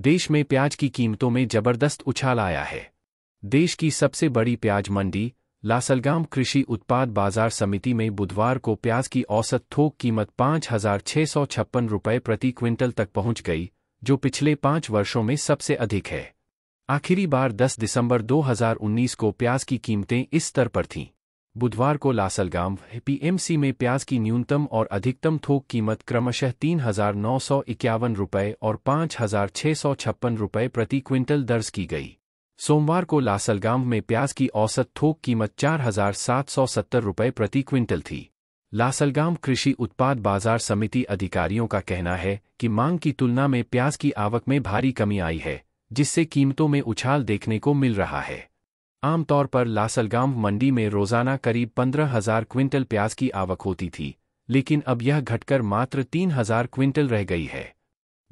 देश में प्याज की कीमतों में जबरदस्त उछाल आया है देश की सबसे बड़ी प्याज मंडी लासलगाम कृषि उत्पाद बाजार समिति में बुधवार को प्याज की औसत थोक कीमत पाँच हजार सौ छप्पन रुपये प्रति क्विंटल तक पहुंच गई जो पिछले पाँच वर्षों में सबसे अधिक है आखिरी बार 10 दिसंबर 2019 को प्याज की कीमतें इस स्तर पर थीं बुधवार को लासलगांव पीएमसी में प्याज की न्यूनतम और अधिकतम थोक कीमत क्रमशः तीन हजार नौ सौ इक्यावन रुपये और पाँच हजार सौ छप्पन रुपये प्रति क्विंटल दर्ज की गई सोमवार को लासलगांव में प्याज की औसत थोक कीमत चार हजार सात सौ सत्तर रुपये प्रति क्विंटल थी लासलगांव कृषि उत्पाद बाजार समिति अधिकारियों का कहना है कि मांग की तुलना में प्याज की आवक में भारी कमी आई है जिससे कीमतों में उछाल देखने को मिल रहा है आमतौर पर लासलगांव मंडी में रोजाना करीब पंद्रह हजार क्विंटल प्याज की आवक होती थी लेकिन अब यह घटकर मात्र तीन हजार क्विंटल रह गई है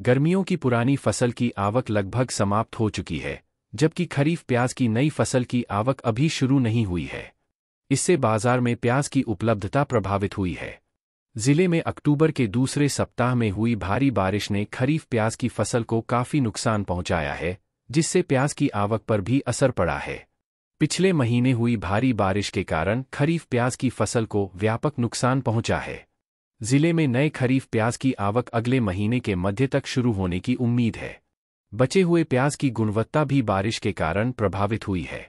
गर्मियों की पुरानी फसल की आवक लगभग समाप्त हो चुकी है जबकि खरीफ प्याज की नई फसल की आवक अभी शुरू नहीं हुई है इससे बाजार में प्याज की उपलब्धता प्रभावित हुई है जिले में अक्टूबर के दूसरे सप्ताह में हुई भारी बारिश ने खरीफ प्याज की फसल को काफी नुकसान पहुंचाया है जिससे प्याज की आवक पर भी असर पड़ा है पिछले महीने हुई भारी बारिश के कारण खरीफ प्याज की फसल को व्यापक नुकसान पहुंचा है जिले में नए खरीफ प्याज की आवक अगले महीने के मध्य तक शुरू होने की उम्मीद है बचे हुए प्याज की गुणवत्ता भी बारिश के कारण प्रभावित हुई है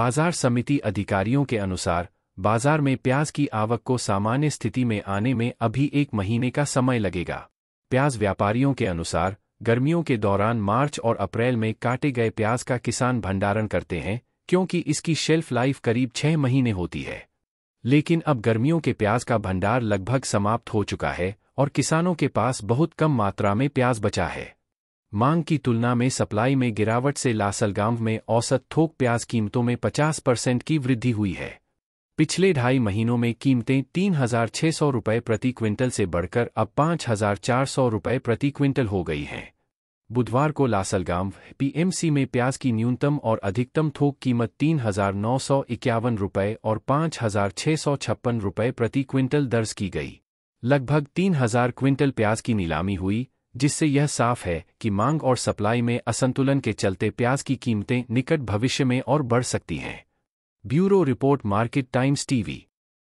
बाजार समिति अधिकारियों के अनुसार बाजार में प्याज की आवक को सामान्य स्थिति में आने में अभी एक महीने का समय लगेगा प्याज व्यापारियों के अनुसार गर्मियों के दौरान मार्च और अप्रैल में काटे गए प्याज का किसान भंडारण करते हैं क्योंकि इसकी शेल्फ लाइफ करीब छह महीने होती है लेकिन अब गर्मियों के प्याज का भंडार लगभग समाप्त हो चुका है और किसानों के पास बहुत कम मात्रा में प्याज बचा है मांग की तुलना में सप्लाई में गिरावट से लासलगांव में औसत थोक प्याज कीमतों में 50 परसेंट की वृद्धि हुई है पिछले ढाई महीनों में कीमतें तीन हजार छह सौ रुपये प्रति क्विंटल से बढ़कर अब पाँच हजार चार सौ प्रति क्विंटल हो गई हैं बुधवार को लासलगांव पीएमसी में प्याज की न्यूनतम और अधिकतम थोक कीमत तीन हजार नौ सौ इक्यावन रुपये और पाँच हजार सौ छप्पन रुपये प्रति क्विंटल दर्ज की गई लगभग तीन हजार क्विंटल प्याज की नीलामी हुई जिससे यह साफ है कि मांग और सप्लाई में असंतुलन के चलते प्याज की कीमतें निकट भविष्य में और बढ़ सकती हैं bureau report Market Times TV